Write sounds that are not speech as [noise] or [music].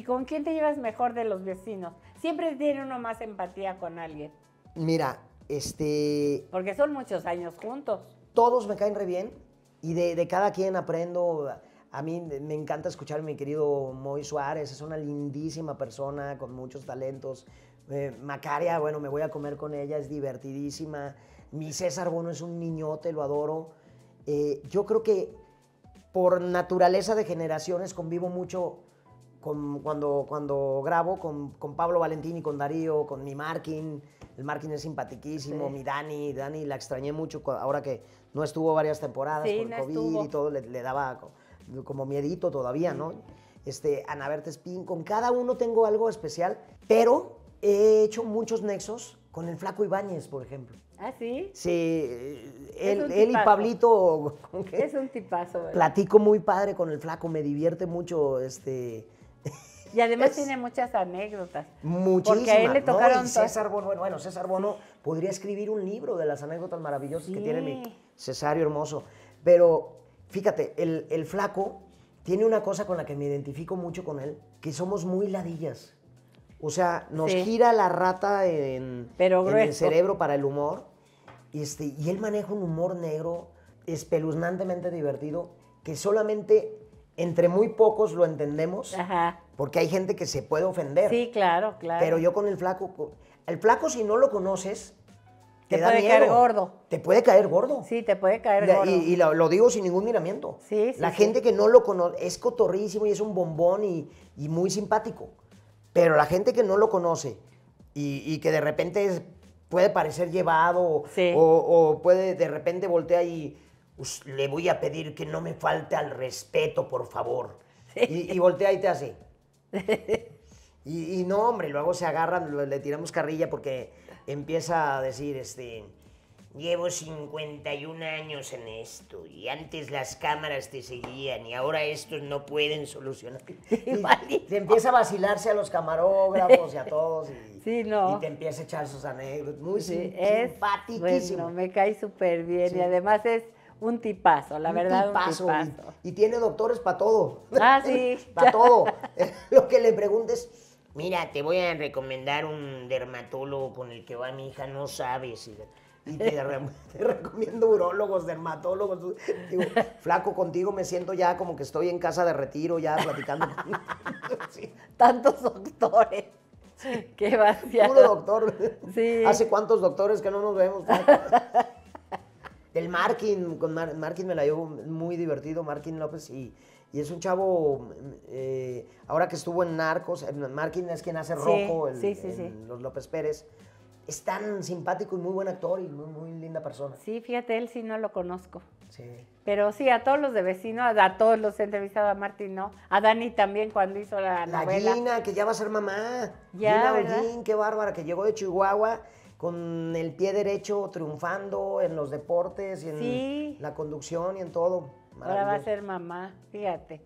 ¿Y con quién te llevas mejor de los vecinos? Siempre tiene uno más empatía con alguien. Mira, este... Porque son muchos años juntos. Todos me caen re bien y de, cada quien aprendo. A mí me encanta escuchar a mi querido Moy Suárez, es una lindísima persona con muchos talentos. Eh, Macaria, bueno, me voy a comer con ella, es divertidísima. Mi César bueno, es un niñote, lo adoro. Eh, yo creo que por naturaleza de generaciones convivo mucho cuando, cuando grabo con, Pablo Valentín y con Darío, con mi Markin. El Markin es simpaticísimo, mi Dani, Dani la extrañé mucho ahora que no estuvo varias temporadas con COVID y todo, le, daba como miedito todavía, ¿no? Este, Ana Berta Spin, con cada uno tengo algo especial, pero he hecho muchos nexos con el Flaco Ibáñez, por ejemplo. ¿Ah, sí? Sí, él, él y Pablito. ¿con qué? Es un tipazo, Platico muy padre con el Flaco, me divierte mucho este [laughs] Y además tiene muchas anécdotas. Muchísimas. Porque a él le tocaron... César Bono, bueno, César Bono podría escribir un libro de las anécdotas maravillosas que tiene mi Cesario hermoso. Pero fíjate, el, el flaco tiene una cosa con la que me identifico mucho con él, que somos muy ladillas. O sea, nos gira la rata en, el cerebro para el humor. este, y él maneja un humor negro espeluznantemente divertido que solamente entre muy pocos lo entendemos, porque hay gente que se puede ofender. Sí, claro, claro. Pero yo con el flaco, el flaco si no lo conoces, te, da puede miedo. caer gordo. Te puede caer gordo. Sí, te puede caer gordo. Y, lo, digo sin ningún miramiento. Sí, sí La gente que no lo conoce es cotorrísimo y es un bombón y, muy simpático. Pero la gente que no lo conoce y, que de repente puede parecer llevado o, o, puede de repente voltea y le voy a pedir que no me falte al respeto, por favor. Y, voltea y te hace. y, y, no, hombre, luego se agarran, le tiramos carrilla porque empieza a decir, este, llevo 51 años en esto y antes las cámaras te seguían y ahora estos no pueden solucionar. te empieza a vacilarse a los camarógrafos y a todos. Y, te empieza a echar sus anécdotas. Muy sí, me cae súper bien y además es un tipazo, la verdad. un tipazo. Y, tiene doctores para todo. Ah, sí. [laughs] para todo. [laughs] Eh, lo que le preguntes, mira, te voy a recomendar un dermatólogo con el que va mi hija, no sabes. Y, [laughs] te, recomiendo urólogos, dermatólogos. flaco, contigo me siento ya como que estoy en casa de retiro, ya platicando. Tantos doctores. Qué vaciado. Puro doctor. Sí. ¿Hace cuántos doctores que no nos vemos? del Markin. Con Markin me la llevo muy divertido, Markin López, y, es un chavo, eh, ahora que estuvo en Narcos, Markin es quien hace rojo los López Pérez. Es tan simpático y muy buen actor y muy, linda persona. Sí, fíjate, él sí no lo conozco. Pero sí, a todos los de vecino, a todos los he entrevistado, a Martín, ¿no? A Dani también cuando hizo la, la novela. La Gina, que ya va a ser mamá. Ya, Gina qué bárbara, que llegó de Chihuahua con el pie derecho triunfando en los deportes y en la conducción y en todo. Ahora va a ser mamá, fíjate.